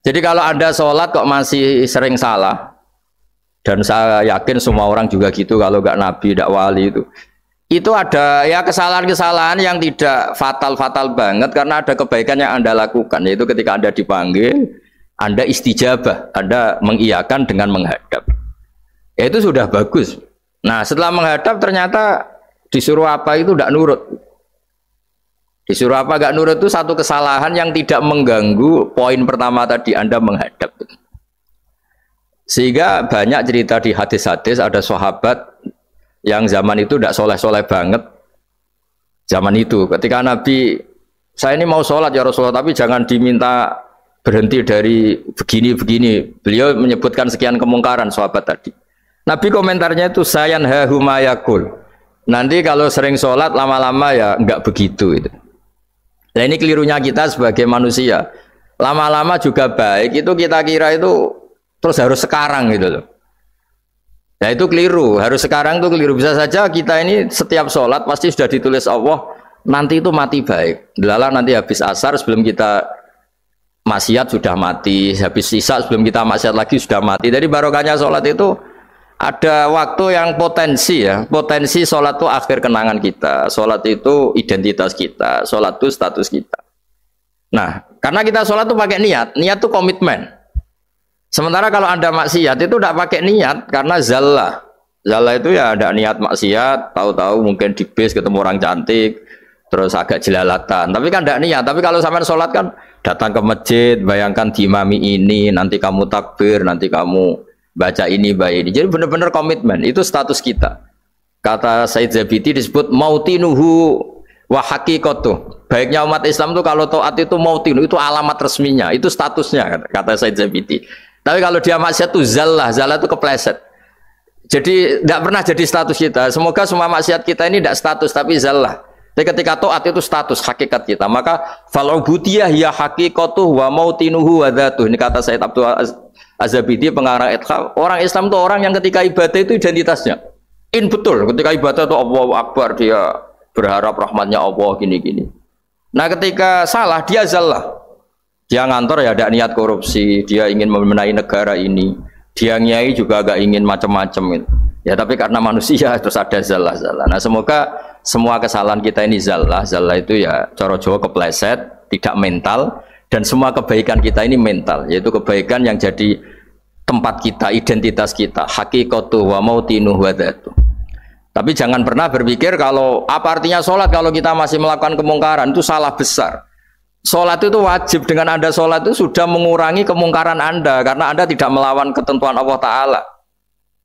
Jadi kalau Anda sholat kok masih sering salah, dan saya yakin semua orang juga gitu kalau nggak nabi, nggak wali itu. Itu ada ya kesalahan-kesalahan yang tidak fatal-fatal banget karena ada kebaikan yang Anda lakukan, yaitu ketika Anda dipanggil, Anda istijabah, Anda mengiyakan dengan menghadap. Ya itu sudah bagus. Nah setelah menghadap ternyata disuruh apa itu tidak nurut. Disuruh apa gak nurut itu satu kesalahan yang tidak mengganggu poin pertama tadi Anda menghadap. Sehingga banyak cerita di hadis-hadis ada sahabat yang zaman itu tidak soleh-soleh banget. Zaman itu ketika Nabi saya ini mau sholat ya Rasulullah tapi jangan diminta berhenti dari begini-begini. Beliau menyebutkan sekian kemungkaran sahabat tadi. Nabi komentarnya itu sayan hahumayakul. Nanti kalau sering sholat lama-lama ya nggak begitu itu. Nah ini kelirunya kita sebagai manusia. Lama-lama juga baik itu kita kira itu terus harus sekarang gitu loh. Nah itu keliru, harus sekarang itu keliru. Bisa saja kita ini setiap sholat pasti sudah ditulis Allah, nanti itu mati baik. Lala nanti habis asar sebelum kita maksiat sudah mati, habis sisa sebelum kita maksiat lagi sudah mati. Jadi barokahnya sholat itu ada waktu yang potensi ya potensi sholat itu akhir kenangan kita sholat itu identitas kita sholat itu status kita nah karena kita sholat itu pakai niat niat itu komitmen sementara kalau anda maksiat itu tidak pakai niat karena zalla zalla itu ya ada niat maksiat tahu-tahu mungkin di bis ketemu orang cantik terus agak jelalatan tapi kan tidak niat tapi kalau sampai sholat kan datang ke masjid bayangkan di mami ini nanti kamu takbir nanti kamu baca ini baca ini. Jadi benar-benar komitmen. Itu status kita. Kata Said Zabiti disebut mautinuhu wahaki hakikatuh. Baiknya umat Islam itu kalau taat itu mautinu itu alamat resminya, itu statusnya kata Said Zabiti. Tapi kalau dia maksiat itu zallah, zallah itu kepleset. Jadi tidak pernah jadi status kita. Semoga semua maksiat kita ini tidak status tapi zallah. Jadi ya, ketika taat itu status hakikat kita. Maka fal ya hakikatuh wa mautinuhu wa dhatuh. Ini kata Said Abdul Azabidi pengarang Ithal. Orang Islam itu orang yang ketika ibadah itu identitasnya. In betul ketika ibadah itu Allah Akbar dia berharap rahmatnya Allah gini-gini. Nah ketika salah dia zalah. Dia ngantor ya ada niat korupsi, dia ingin membenahi negara ini. Dia nyai juga agak ingin macam-macam gitu. Ya tapi karena manusia terus ada zalah-zalah. Nah semoga semua kesalahan kita ini zallah. Zallah itu ya coro Jawa kepleset, tidak mental dan semua kebaikan kita ini mental, yaitu kebaikan yang jadi tempat kita, identitas kita. Hakikatu wa mautinu wa dhatu. Tapi jangan pernah berpikir kalau apa artinya sholat kalau kita masih melakukan kemungkaran itu salah besar. Sholat itu wajib dengan anda sholat itu sudah mengurangi kemungkaran anda karena anda tidak melawan ketentuan Allah Taala.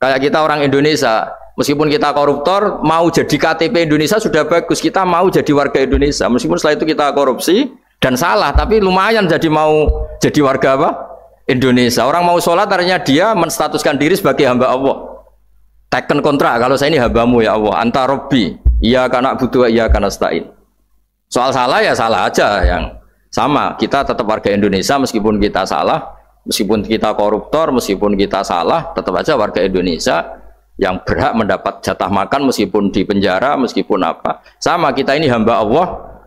Kayak kita orang Indonesia, Meskipun kita koruptor, mau jadi KTP Indonesia sudah bagus. Kita mau jadi warga Indonesia. Meskipun setelah itu kita korupsi dan salah, tapi lumayan jadi mau jadi warga apa? Indonesia. Orang mau sholat artinya dia menstatuskan diri sebagai hamba Allah. Teken kontrak, kalau saya ini hambamu ya Allah. antar Robbi, iya karena butuh, iya karena setain. Soal salah ya salah aja yang sama. Kita tetap warga Indonesia meskipun kita salah, meskipun kita koruptor, meskipun kita salah, tetap aja warga Indonesia yang berhak mendapat jatah makan meskipun di penjara, meskipun apa. Sama kita ini hamba Allah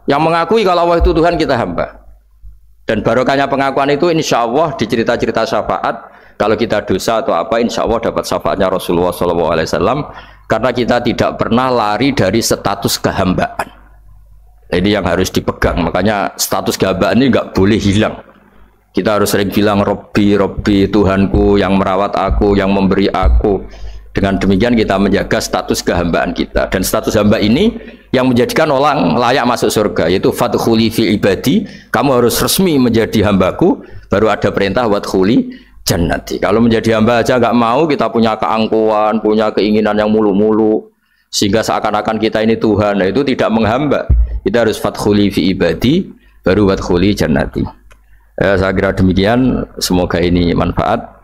yang mengakui kalau Allah itu Tuhan kita hamba. Dan barokahnya pengakuan itu insya Allah di cerita-cerita syafaat kalau kita dosa atau apa insya Allah dapat syafaatnya Rasulullah SAW karena kita tidak pernah lari dari status kehambaan. Ini yang harus dipegang. Makanya status kehambaan ini nggak boleh hilang. Kita harus sering bilang Robbi, Robbi Tuhanku yang merawat aku, yang memberi aku dengan demikian kita menjaga status kehambaan kita dan status hamba ini yang menjadikan orang layak masuk surga yaitu fatkhuli fi ibadi, kamu harus resmi menjadi hambaku baru ada perintah wadkhuli jannati. Kalau menjadi hamba aja nggak mau kita punya keangkuhan, punya keinginan yang mulu-mulu sehingga seakan-akan kita ini Tuhan, nah itu tidak menghamba. Kita harus fatkhuli fi ibadi baru wadkhuli jannati. Eh, saya kira demikian, semoga ini manfaat.